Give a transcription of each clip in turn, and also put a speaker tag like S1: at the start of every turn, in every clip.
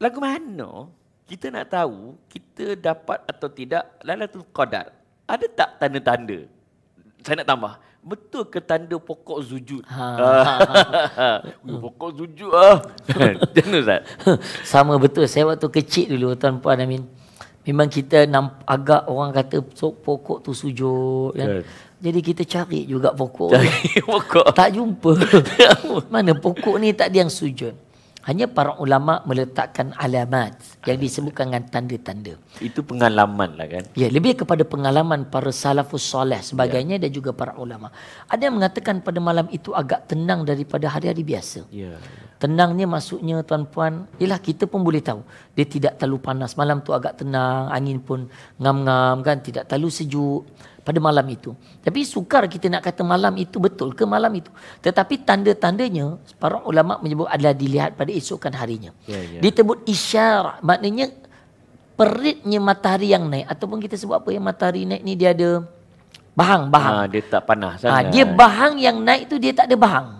S1: lagu mana kita nak tahu kita dapat atau tidak Lailatul Qadar? Ada tak tanda-tanda? Saya nak tambah. Betul ke tanda pokok sujud? Ha. ha, ha, ha. pokok sujud ah.
S2: Jangan Ustaz. Sama betul. Saya waktu kecil dulu tuan-puan Amin. Memang kita agak orang kata pokok tu sujud kan. Yes. Jadi kita cari juga pokok. Cari pokok. Tak jumpa. Mana pokok ni tak ada yang sujud. Hanya para ulama meletakkan alamat yang disebutkan dengan tanda-tanda.
S1: Itu pengalaman lah kan?
S2: Ya, lebih kepada pengalaman para salafus soleh sebagainya ya. dan juga para ulama. Ada yang mengatakan pada malam itu agak tenang daripada hari-hari biasa. Ya. ya. Tenangnya masuknya tuan-puan, ialah kita pun boleh tahu. Dia tidak terlalu panas. Malam tu agak tenang, angin pun ngam-ngam kan, tidak terlalu sejuk pada malam itu. Tapi sukar kita nak kata malam itu betul ke malam itu. Tetapi tanda-tandanya, para ulama menyebut adalah dilihat pada esokan harinya. Ya, ya. Ditebut isyarat, maknanya peritnya matahari yang naik. Ataupun kita sebut apa yang matahari naik ni dia ada
S1: bahang-bahang. Ha, ah, dia tak panas. Ha, dia
S2: bahang yang naik tu dia tak ada bahang.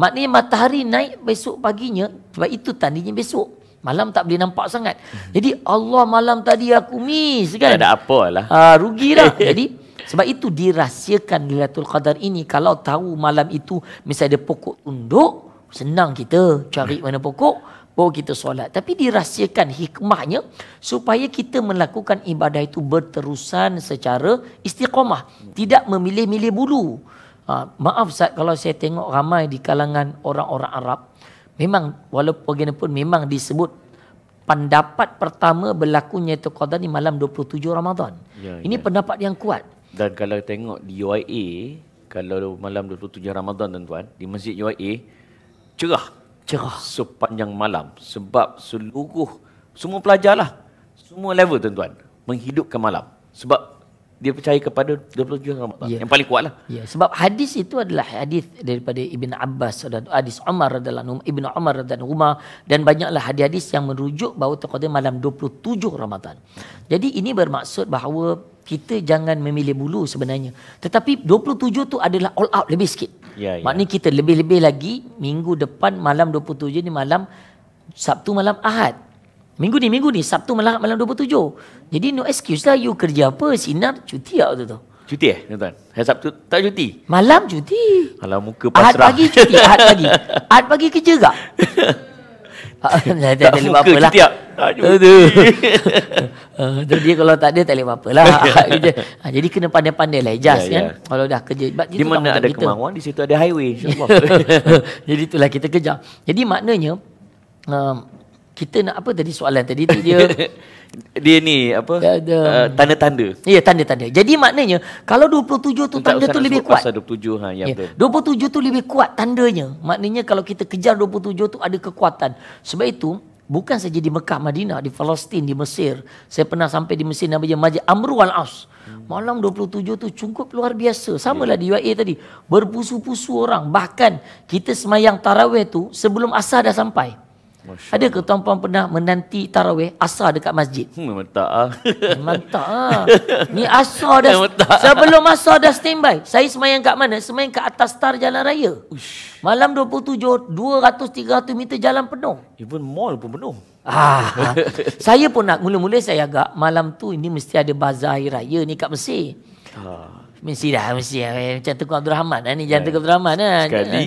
S2: Maknanya matahari naik besok paginya sebab itu tandinya besok. Malam tak boleh nampak sangat. Hmm. Jadi Allah malam tadi aku miss kan. Tak ada apa lah. Ha, rugi lah. Jadi sebab itu dirahsiakan Lailatul Qadar ini kalau tahu malam itu misalnya ada pokok tunduk senang kita cari mana pokok bawa kita solat. Tapi dirahsiakan hikmahnya supaya kita melakukan ibadah itu berterusan secara istiqamah. Tidak memilih-milih bulu. Ha, maaf Ustaz kalau saya tengok ramai di kalangan orang-orang Arab memang walaupun bagaimanapun memang disebut pendapat pertama berlakunya itu qada di malam 27 Ramadan. Ya, Ini ya. pendapat yang kuat.
S1: Dan kalau tengok di UAE kalau malam 27 Ramadan tuan-tuan di masjid UAE cerah cerah sepanjang malam sebab seluruh semua pelajarlah semua level tuan-tuan menghidupkan malam sebab
S2: dia percaya kepada 27 sahabat ya. yang paling kuatlah. Ya, sebab hadis itu adalah hadis daripada Ibn Abbas dan hadis Umar radhiyallahu Ibn Umar dan Umar dan banyaklah hadis-hadis yang merujuk bahawa terkodir malam 27 Ramadan. Jadi ini bermaksud bahawa kita jangan memilih bulu sebenarnya. Tetapi 27 tu adalah all out lebih sikit. Ya, ya. Maknanya kita lebih-lebih lagi minggu depan malam 27 ni malam Sabtu malam Ahad. Minggu ni, minggu ni, Sabtu malam, malam 27. Jadi no excuse lah, you kerja apa, sinar, cuti lah waktu tu.
S1: Cuti eh, tuan Hari Sabtu tak cuti? Malam cuti. Alah muka pasrah. Ahad pagi cuti, ahad
S2: pagi. Ahad pagi kerja lah. tak? tak ada apa lah. Tak muka cuti dia kalau tak ada, tak ada apa lah. Ha, jadi kena pandai-pandai lah, adjust ya, ya. kan. Kalau dah kerja. Di mana ada kemauan, di situ ada highway. Jadi itulah kita kejar. Jadi maknanya, um, kita nak apa tadi soalan tadi tu dia
S1: dia ni apa dia, dia, uh, eh, tanda-tanda.
S2: Ya tanda-tanda. Jadi maknanya kalau 27 tu Entah, tanda tu lebih kuat. Pasal
S1: 27 ha ya, ya
S2: betul. 27 tu lebih kuat tandanya. Maknanya kalau kita kejar 27 tu ada kekuatan. Sebab itu bukan saja di Mekah Madinah di Palestin di Mesir. Saya pernah sampai di Mesir namanya Majid Amru al Aus. Hmm. Malam 27 tu cukup luar biasa. Ya. Samalah ya. di UAE tadi. Berpusu-pusu orang. Bahkan kita semayang tarawih tu sebelum asar dah sampai. Ada ke tuan-puan pernah menanti tarawih asar dekat masjid? Hmm, ah. Mantap ah. Ni asar dah. Saya belum asar dah standby. Saya semayang kat mana? Semayang kat atas tar jalan raya. Ush. Malam 27, 200 300 meter jalan penuh. Even mall pun penuh.
S1: Ah.
S2: saya pun nak mula-mula saya agak malam tu ini mesti ada bazar hari raya ni kat Mesir. Ha. Ah. Mesti dah, mesti dah. Eh, macam Tengku Abdul Rahman lah ni. Jangan eh, Tengku Abdul Rahman lah. Sekali. Ah.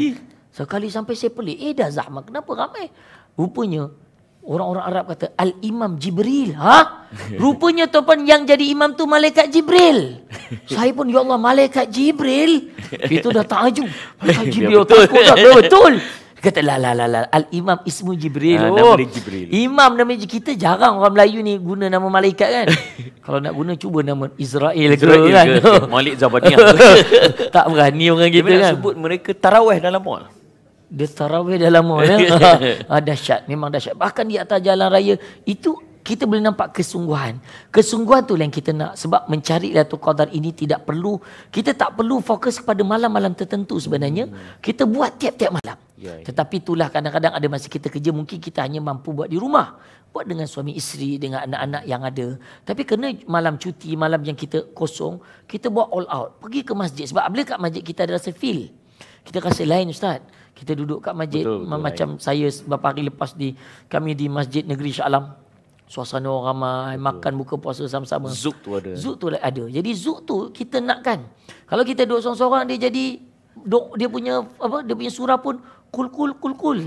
S2: Sekali sampai saya pelik. Eh dah zahmat. Kenapa ramai? Rupanya orang-orang Arab kata al-imam Jibril. Ha? Rupanya tuan yang jadi imam tu malaikat Jibril. Saya pun ya Allah malaikat Jibril. Itu dah tak aju. Malaikat Jibril takut dah. Betul. betul. Kata la la la la al-imam ismu Jibril. Ha, oh. nama Jibril. Imam nama kita jarang orang Melayu ni guna nama malaikat kan. Kalau nak guna cuba nama Israel,
S1: Israel ke, ke kan? Malik Zabaniah. tak berani orang kita kan. Sebut
S2: mereka tarawih dalam mall dia tarawih dah lama ya. ah, dahsyat memang dahsyat bahkan di atas jalan raya itu kita boleh nampak kesungguhan. Kesungguhan tu yang kita nak sebab mencari Lailatul Qadar ini tidak perlu kita tak perlu fokus kepada malam-malam tertentu sebenarnya. Kita buat tiap-tiap malam. Ya, ya. Tetapi itulah kadang-kadang ada masa kita kerja mungkin kita hanya mampu buat di rumah. Buat dengan suami isteri, dengan anak-anak yang ada. Tapi kena malam cuti, malam yang kita kosong, kita buat all out. Pergi ke masjid. Sebab bila kat masjid kita ada rasa feel. Kita rasa lain Ustaz kita duduk kat masjid betul, betul, macam ayat. saya beberapa hari lepas di kami di Masjid Negeri Shah Alam suasana orang ramai betul. makan buka puasa sama-sama zuk tu ada zuk tu ada jadi zuk tu kita nak kan kalau kita duduk seorang-seorang dia jadi dia punya apa dia punya surah pun oh, kul kul kul kul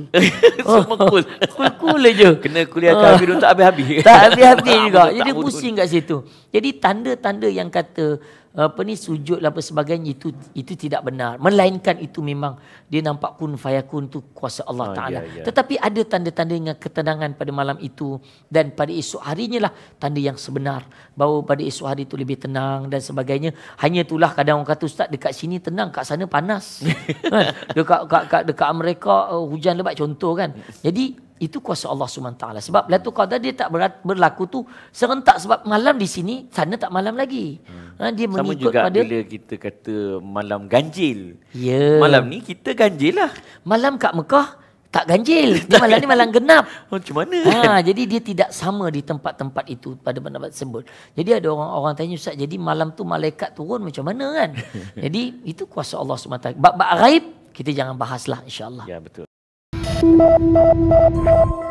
S1: semua kul kul kul aja kena kuliah oh. tak habis tak habis habis tak habis habis juga jadi pusing
S2: kat situ jadi tanda-tanda yang kata apa ni sujud dan lah apa sebagainya itu itu tidak benar melainkan itu memang dia nampak kun fayakun tu kuasa Allah ah, taala yeah, yeah. tetapi ada tanda-tanda dengan ketenangan pada malam itu dan pada esok harinya lah tanda yang sebenar bahawa pada esok hari itu lebih tenang dan sebagainya hanya itulah kadang orang kata ustaz dekat sini tenang kat sana panas kan? dekat kat, dekat Amerika uh, hujan lebat contoh kan jadi itu kuasa Allah SWT. Sebab Lailatul Qadar dia tak berlaku tu serentak. Sebab malam di sini, sana tak malam lagi. Hmm. Ha, dia mengikut pada... juga pada... bila
S1: kita kata malam ganjil. Yeah. Malam ni kita
S2: ganjil lah. Malam kat Mekah, tak ganjil. Dia malam ni malam genap. Oh, macam mana? Ha, jadi dia tidak sama di tempat-tempat itu pada pendapat sebut. Jadi ada orang-orang tanya, Ustaz, jadi malam tu malaikat turun macam mana kan? jadi itu kuasa Allah SWT. Bab-bab ghaib, kita jangan bahaslah insyaAllah. Ya, betul.
S1: Thank you.